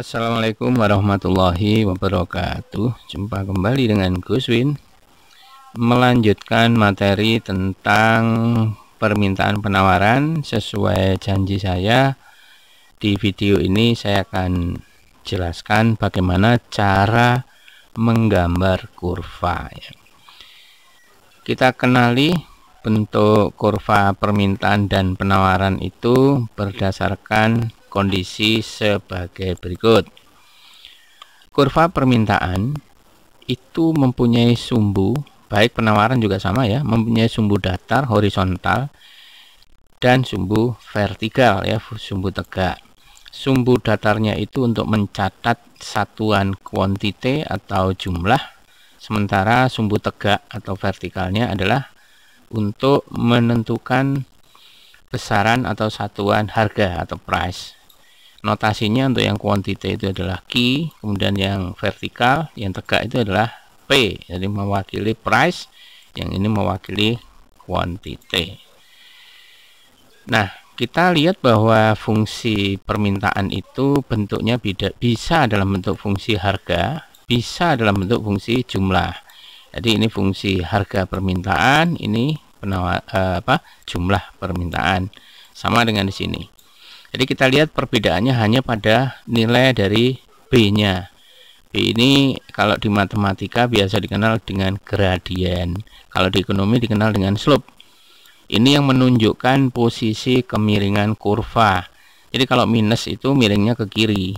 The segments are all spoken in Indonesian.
Assalamualaikum warahmatullahi wabarakatuh Jumpa kembali dengan Guswin Melanjutkan materi tentang permintaan penawaran Sesuai janji saya Di video ini saya akan jelaskan bagaimana cara menggambar kurva ya. Kita kenali bentuk kurva permintaan dan penawaran itu berdasarkan kondisi sebagai berikut. Kurva permintaan itu mempunyai sumbu, baik penawaran juga sama ya, mempunyai sumbu datar horizontal dan sumbu vertikal ya, sumbu tegak. Sumbu datarnya itu untuk mencatat satuan kuantite atau jumlah, sementara sumbu tegak atau vertikalnya adalah untuk menentukan besaran atau satuan harga atau price notasinya untuk yang kuantita itu adalah Q kemudian yang vertikal yang tegak itu adalah P jadi mewakili price yang ini mewakili quantity nah kita lihat bahwa fungsi permintaan itu bentuknya beda, bisa dalam bentuk fungsi harga bisa dalam bentuk fungsi jumlah jadi ini fungsi harga permintaan ini penawar, eh, apa jumlah permintaan sama dengan di sini jadi kita lihat perbedaannya hanya pada nilai dari B-nya. B ini kalau di matematika biasa dikenal dengan gradien, kalau di ekonomi dikenal dengan slope. Ini yang menunjukkan posisi kemiringan kurva. Jadi kalau minus itu miringnya ke kiri,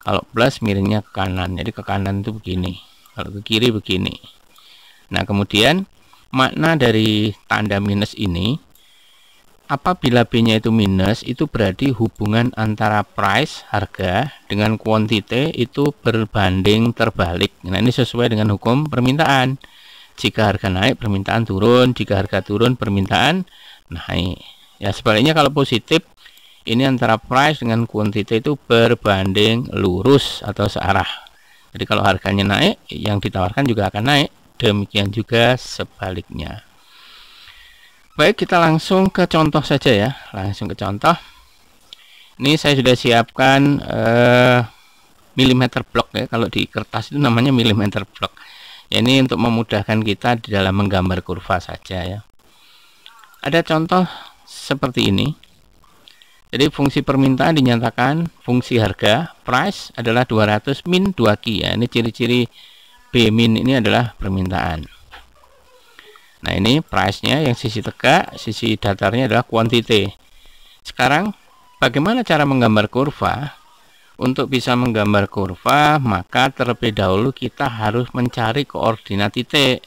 kalau plus miringnya ke kanan. Jadi ke kanan itu begini, kalau ke kiri begini. Nah, kemudian makna dari tanda minus ini apabila B-nya itu minus, itu berarti hubungan antara price, harga, dengan quantity itu berbanding terbalik. Nah, ini sesuai dengan hukum permintaan. Jika harga naik, permintaan turun. Jika harga turun, permintaan naik. Ya, sebaliknya kalau positif, ini antara price dengan quantity itu berbanding lurus atau searah. Jadi kalau harganya naik, yang ditawarkan juga akan naik. Demikian juga sebaliknya. Baik, kita langsung ke contoh saja ya. Langsung ke contoh. Ini saya sudah siapkan eh, milimeter blok ya. Kalau di kertas itu namanya milimeter blok. Ya, ini untuk memudahkan kita di dalam menggambar kurva saja ya. Ada contoh seperti ini. Jadi fungsi permintaan dinyatakan fungsi harga price adalah 200 min 2 ki ya. Ini ciri-ciri B min ini adalah permintaan. Nah ini price-nya yang sisi tegak, sisi datarnya adalah quantity. Sekarang bagaimana cara menggambar kurva? Untuk bisa menggambar kurva, maka terlebih dahulu kita harus mencari koordinat titik.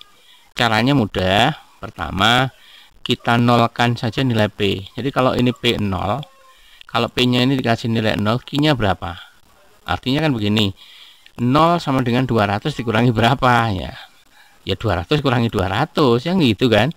Caranya mudah. Pertama, kita nolkan saja nilai P. Jadi kalau ini P0, kalau P-nya ini dikasih nilai 0, Q-nya berapa? Artinya kan begini, 0 sama dengan 200 dikurangi berapa ya? ya 200 kurangi 200 yang gitu kan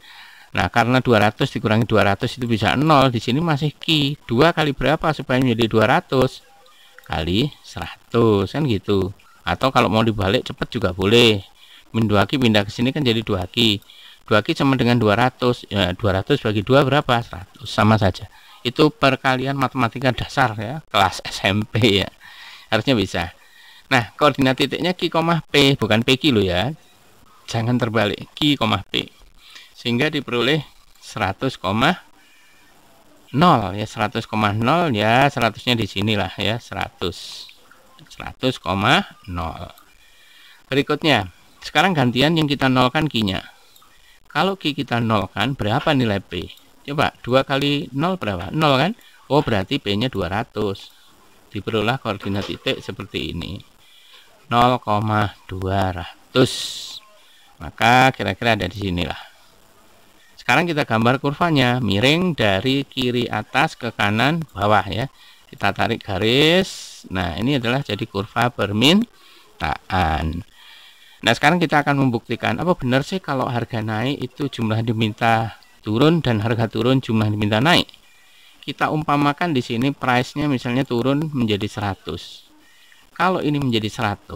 nah karena 200 dikurangi 200 itu bisa 0 di sini masih Q 2 kali berapa supaya menjadi 200 kali 100 kan gitu atau kalau mau dibalik cepat juga boleh min 2 Ki pindah ke sini kan jadi 2 Ki 2 Ki sama dengan 200 ya, 200 bagi 2 berapa 100 sama saja itu perkalian matematika dasar ya kelas SMP ya harusnya bisa nah koordinat titiknya Ki, P bukan PQ lo ya jangan terbalik Q, P sehingga diperoleh 100,0 ya 100,0 ya 100 nya di ya 100 100,0 berikutnya sekarang gantian yang kita nolkan Q nya kalau Q kita nolkan berapa nilai P coba 2 kali 0 berapa 0 kan Oh berarti P nya 200 diperoleh koordinat titik seperti ini 0,200 maka kira-kira ada di sinilah sekarang kita gambar kurvanya miring dari kiri atas ke kanan bawah ya kita tarik garis nah ini adalah jadi kurva permintaan nah sekarang kita akan membuktikan apa benar sih kalau harga naik itu jumlah diminta turun dan harga turun jumlah diminta naik kita umpamakan di sini price-nya misalnya turun menjadi 100 kalau ini menjadi 100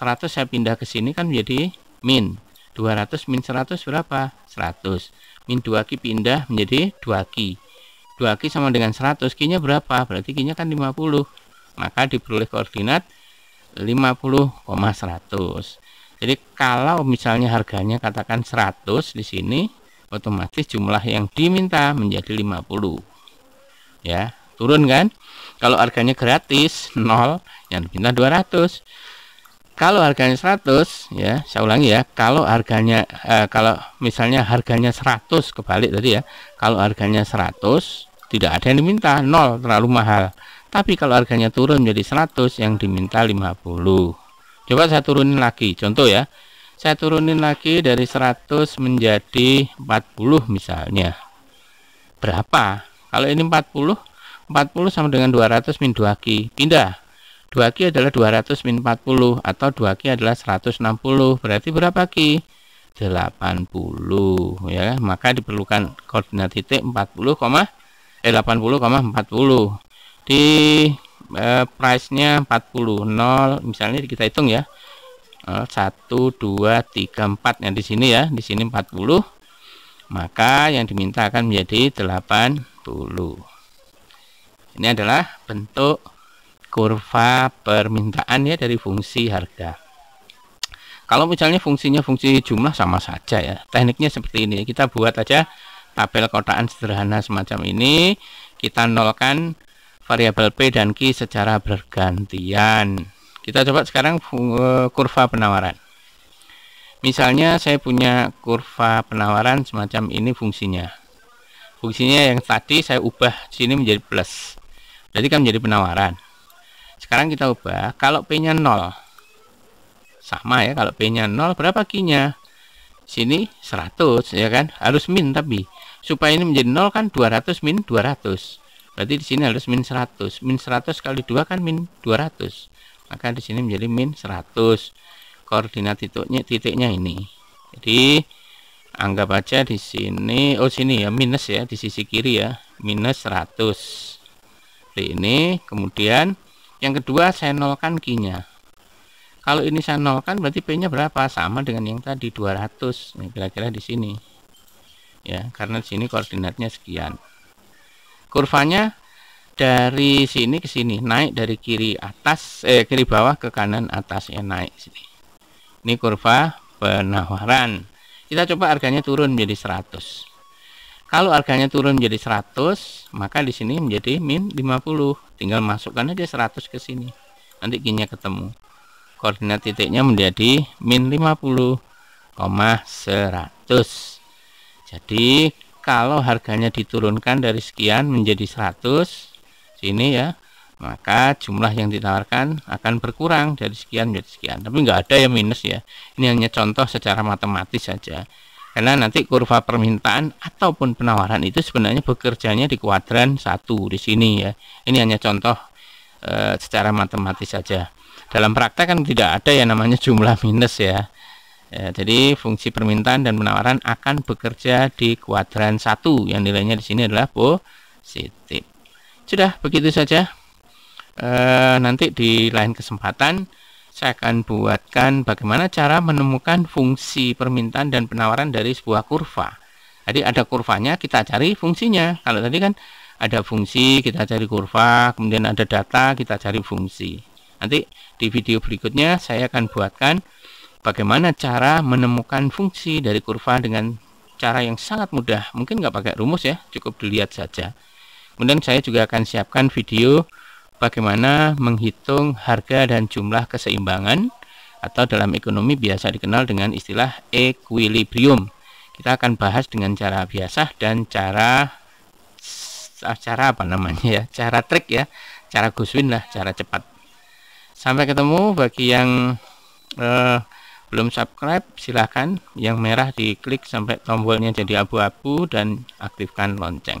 100 saya pindah ke sini kan menjadi min 200 min 100 berapa? 100. Min 2 Ki pindah menjadi 2 Ki. 2 Ki sama dengan 100. Ki-nya berapa? Berarti Ki-nya kan 50. Maka diperoleh koordinat 50,100. Jadi kalau misalnya harganya katakan 100 di sini, otomatis jumlah yang diminta menjadi 50. Ya, turun kan? Kalau harganya gratis 0, yang diminta 200 kalau harganya 100 ya saya ulangi ya kalau harganya eh, kalau misalnya harganya 100 kebalik tadi ya kalau harganya 100 tidak ada yang diminta nol terlalu mahal tapi kalau harganya turun menjadi 100 yang diminta 50 coba saya turunin lagi contoh ya saya turunin lagi dari 100 menjadi 40 misalnya berapa kalau ini 40 40 sama dengan 200 min 2 ki pindah 2Q adalah 200 min 40 atau 2Q adalah 160 berarti berapa Q? 80 ya maka diperlukan koordinat titik 40, eh 80, 40 di eh, price nya 40 0 misalnya kita hitung ya 1 2 3 4 yang di sini ya di sini 40 maka yang diminta akan menjadi 80 ini adalah bentuk kurva permintaan ya dari fungsi harga. Kalau misalnya fungsinya fungsi jumlah sama saja ya. Tekniknya seperti ini. Kita buat aja tabel kotaan sederhana semacam ini. Kita nolkan variabel P dan Q secara bergantian. Kita coba sekarang eh, kurva penawaran. Misalnya saya punya kurva penawaran semacam ini fungsinya. Fungsinya yang tadi saya ubah sini menjadi plus. jadi kan menjadi penawaran sekarang kita ubah kalau p-nya 0 sama ya kalau p-nya 0 berapa q-nya sini 100 ya kan harus min tapi supaya ini menjadi 0 kan 200 min 200 berarti di sini harus min 100 min 100 kali 2 kan min 200 maka di sini menjadi min 100 koordinat titiknya titiknya ini jadi anggap aja di sini oh sini ya minus ya di sisi kiri ya minus 100 seperti ini kemudian yang kedua saya nolkan Q-nya kalau ini saya nolkan berarti P-nya berapa sama dengan yang tadi 200 kira-kira di sini ya karena di sini koordinatnya sekian kurvanya dari sini ke sini naik dari kiri atas eh kiri bawah ke kanan atas ya naik sini ini kurva penawaran kita coba harganya turun menjadi 100 kalau harganya turun menjadi 100, maka di sini menjadi min 50. Tinggal masukkan aja 100 ke sini. Nanti gini ketemu. Koordinat titiknya menjadi min 50, 100. Jadi kalau harganya diturunkan dari sekian menjadi 100, sini ya, maka jumlah yang ditawarkan akan berkurang dari sekian menjadi sekian. Tapi nggak ada yang minus ya. Ini hanya contoh secara matematis saja. Karena nanti kurva permintaan ataupun penawaran itu sebenarnya bekerjanya di kuadran satu di sini ya. Ini hanya contoh e, secara matematis saja. Dalam praktek kan tidak ada yang namanya jumlah minus ya. Ya, jadi fungsi permintaan dan penawaran akan bekerja di kuadran satu yang nilainya di sini adalah positif. Sudah begitu saja. E, nanti di lain kesempatan saya akan buatkan bagaimana cara menemukan fungsi permintaan dan penawaran dari sebuah kurva. Jadi ada kurvanya, kita cari fungsinya. Kalau tadi kan ada fungsi, kita cari kurva, kemudian ada data, kita cari fungsi. Nanti di video berikutnya saya akan buatkan bagaimana cara menemukan fungsi dari kurva dengan cara yang sangat mudah. Mungkin nggak pakai rumus ya, cukup dilihat saja. Kemudian saya juga akan siapkan video bagaimana menghitung harga dan jumlah keseimbangan atau dalam ekonomi biasa dikenal dengan istilah equilibrium. Kita akan bahas dengan cara biasa dan cara cara apa namanya ya, cara trik ya, cara guswin lah, cara cepat. Sampai ketemu bagi yang eh, belum subscribe silahkan yang merah diklik sampai tombolnya jadi abu-abu dan aktifkan lonceng.